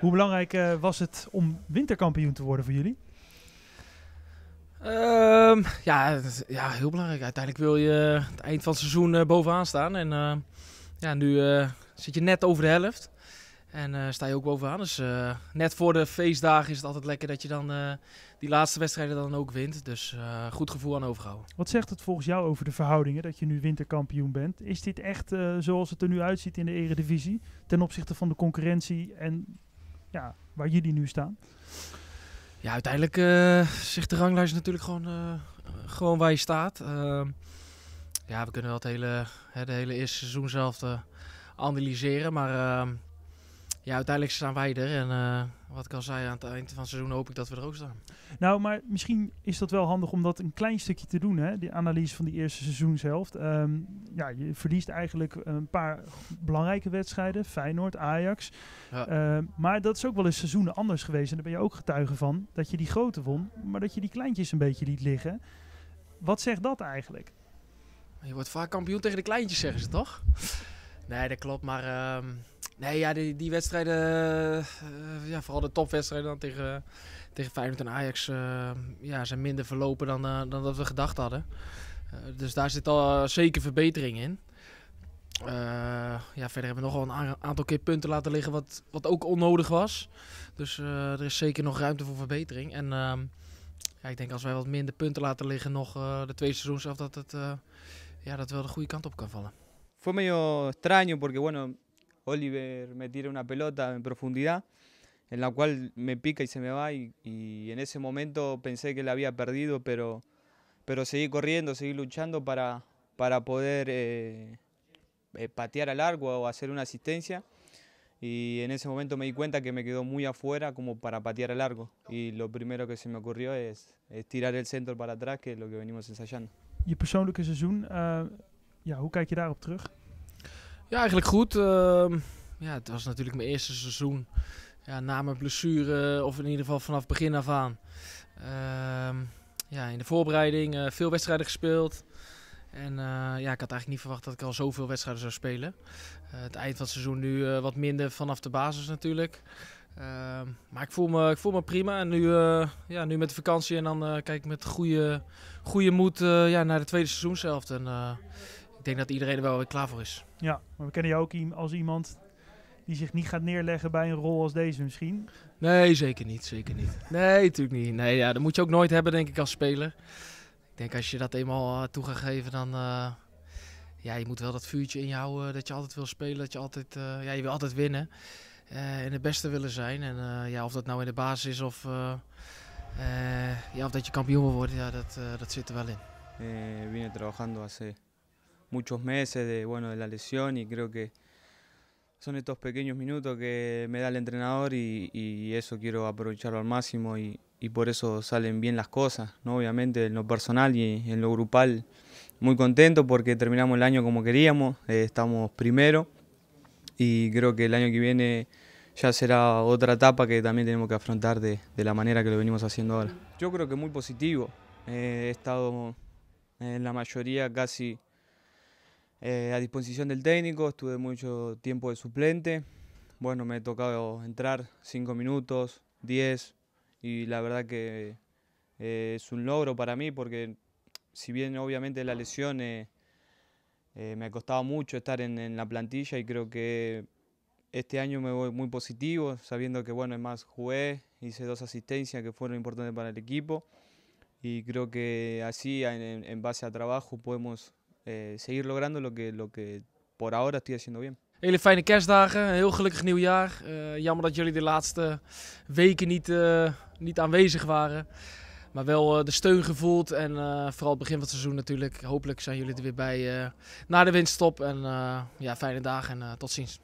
Hoe belangrijk eh, was het om winterkampioen te worden voor jullie? Ehm, ja, ja, heel belangrijk. Uiteindelijk wil je het eind van het seizoen eh, bovenaan staan. En eh, ja, nu zit je net over de helft. En sta je ook bovenaan. Dus net voor de feestdagen is het altijd lekker dat je dan die laatste wedstrijden dan ook wint. Dus goed gevoel aan overhouden. Wat zegt het volgens jou over de verhoudingen dat je nu winterkampioen bent? Is dit echt zoals het er nu uitziet in de eredivisie ten opzichte van de concurrentie en ja, waar jullie nu staan? Ja, uiteindelijk uh, zegt de ranglijst natuurlijk gewoon, eh, gewoon waar je staat. Ehm, ja, we kunnen wel het hele, hè, de hele eerste seizoen zelf eh, analyseren. Maar ehm, ja, uiteindelijk staan wij er. En eh, wat ik al zei, aan het eind van het seizoen hoop ik dat we er ook staan. Nou, maar misschien is dat wel handig om dat een klein stukje te doen, hè? Die analyse van die eerste seizoenshelft. Um, ja, je verliest eigenlijk een paar belangrijke wedstrijden. Feyenoord, Ajax. Ja. Ehm, maar dat is ook wel eens seizoenen anders geweest. En daar ben je ook getuige van. Dat je die grote won, maar dat je die kleintjes een beetje liet liggen. Wat zegt dat eigenlijk? Je wordt vaak kampioen tegen de kleintjes, zeggen ze toch? nee, dat klopt. Maar... Ehm, Nee, ja, die, die wedstrijden, eh, ja, vooral de topwedstrijden dan tegen, tegen Feyenoord en Ajax, eh, ja, zijn minder verlopen dan, eh, dan dat we gedacht hadden. dus daar zit al zeker verbetering in. ja, verder hebben we nog wel een aantal keer punten laten liggen wat, wat ook onnodig was. Dus er is zeker nog ruimte voor verbetering. En ehm, ja, ik denk als wij wat minder punten laten liggen nog de tweede zelf dat het ja, dat wel de goede kant op kan vallen. Fue mij extraño porque, bueno, Oliver me tira una pelota en profundidad, en la cual me pica y se me va, y, en ese momento pensé que la había perdido, pero, pero seguí corriendo, seguí luchando para, para poder eh, eh, patear al largo o hacer una asistencia. Y en ese momento me di cuenta que me quedó muy afuera como para patear al largo Y lo primero que se me ocurrió es, tirar el centro para atrás, que es lo que venimos ensayando. y persoonlijke seizoen, uh, eh, ya? hoe Ja, eigenlijk goed. Ehm, ja, het was natuurlijk mijn eerste seizoen. Ja, na mijn blessure, of in ieder geval vanaf begin af aan. Ehm, ja, in de voorbereiding eh, veel wedstrijden gespeeld. En eh, ja, ik had eigenlijk niet verwacht dat ik al zoveel wedstrijden zou spelen. Eh, het eind van het seizoen nu wat minder vanaf de basis natuurlijk. Ehm, maar ik voel, me, ik voel me prima. En nu, ja, nu met de vakantie en dan kijk ik met goede, goede moed ja, naar de tweede seizoen zelf. En ik denk dat iedereen er wel weer klaar voor is. Ja, maar we kennen jou ook als iemand die zich niet gaat neerleggen bij een rol als deze misschien. Nee, zeker niet. Zeker niet. Nee, natuurlijk niet. Nee, ja, dat moet je ook nooit hebben, denk ik, als speler. Ik denk als je dat eenmaal uh, toe gaat geven, dan. Eh, ja, je moet wel dat vuurtje in je houden. Dat je altijd wil spelen. Dat je altijd. Eh, ja, je wil altijd winnen. en het beste willen zijn. En ja, of dat nou in de basis is of. ja, of dat je kampioen wil worden, ja, dat, dat zit er wel in. Eh, vine trabajando hace muchos meses de, bueno, de la lesión y creo que son estos pequeños minutos que me da el entrenador y, eso quiero aprovecharlo al máximo y, por eso salen bien las cosas, ¿no? obviamente en lo personal y en lo grupal. Muy contento porque terminamos el año como queríamos, eh, estamos primero y creo que el año que viene ya será otra etapa que también tenemos que afrontar de, la manera que lo venimos haciendo ahora. Yo creo que muy positivo, eh, he estado en la mayoría casi eh, a disposición del técnico, estuve mucho tiempo de suplente. Bueno, me he tocado entrar 5 minutos, 10, y la verdad que eh, es un logro para mí porque si bien obviamente la lesión eh, me ha costado mucho estar en, en, la plantilla y creo que este año me voy muy positivo, sabiendo que bueno, es más, jugué, hice dos asistencias que fueron importantes para el equipo y creo que así en, en base a trabajo podemos eh, seguir logrando lo que, lo que por ahora Hele fijne kerstdagen, een heel gelukkig nieuwjaar. Eh, jammer dat jullie de laatste weken niet, eh, niet aanwezig waren. Maar wel eh, de steun gevoeld en vooral het begin van het seizoen natuurlijk. Hopelijk zijn jullie er weer bij na de winststop. En ja, fijne dagen en tot ziens.